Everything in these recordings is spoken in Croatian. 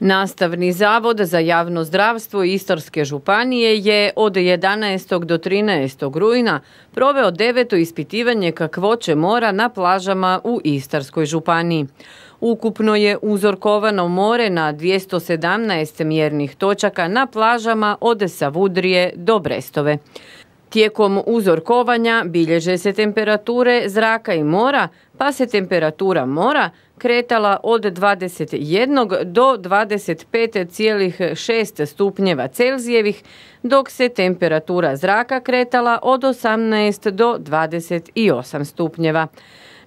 Nastavni zavod za javno zdravstvo Istarske županije je od 11. do 13. rujna proveo deveto ispitivanje kakvoće mora na plažama u Istarskoj županiji. Ukupno je uzorkovano more na 217 mjernih točaka na plažama od Savudrije do Brestove. Tijekom uzorkovanja bilježe se temperature zraka i mora, pa se temperatura mora kretala od 21 do 25,6 stupnjeva Celzijevih, dok se temperatura zraka kretala od 18 do 28 stupnjeva.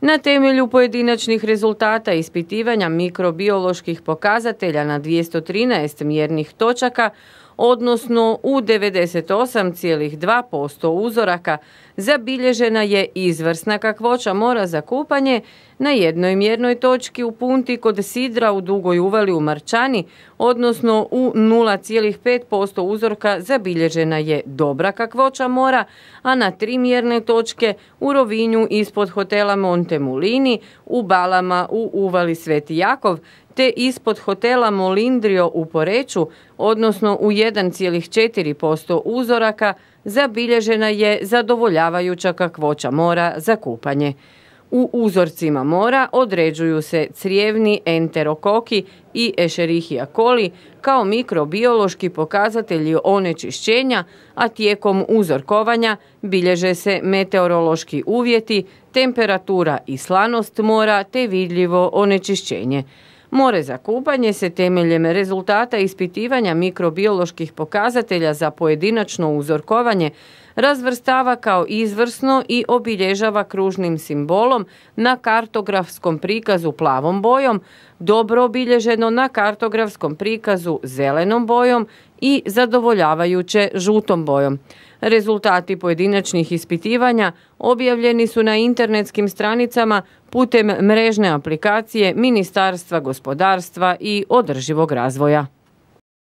Na temelju pojedinačnih rezultata ispitivanja mikrobioloških pokazatelja na 213 mjernih točaka odnosno u 98,2% uzoraka zabilježena je izvrsna kakvoća mora za kupanje na jednoj mjernoj točki u Punti kod Sidra u Dugoj uvali u Marčani, odnosno u 0,5% uzorka zabilježena je dobra kakvoća mora, a na tri mjerne točke u Rovinju ispod hotela Montemulini, u Balama u uvali Sveti Jakov, te ispod hotela Molindrio u Poreću, odnosno u 1,4% uzoraka, zabilježena je zadovoljavajuća kakvoća mora za kupanje. U uzorcima mora određuju se crijevni enterokoki i Escherichia coli kao mikrobiološki pokazatelji onečišćenja, a tijekom uzorkovanja bilježe se meteorološki uvjeti, temperatura i slanost mora te vidljivo onečišćenje. More za kupanje se temeljem rezultata ispitivanja mikrobioloških pokazatelja za pojedinačno uzorkovanje razvrstava kao izvrsno i obilježava kružnim simbolom na kartografskom prikazu plavom bojom, dobro obilježeno na kartografskom prikazu zelenom bojom i zadovoljavajuće žutom bojom. Rezultati pojedinačnih ispitivanja objavljeni su na internetskim stranicama putem mrežne aplikacije Ministarstva gospodarstva i održivog razvoja.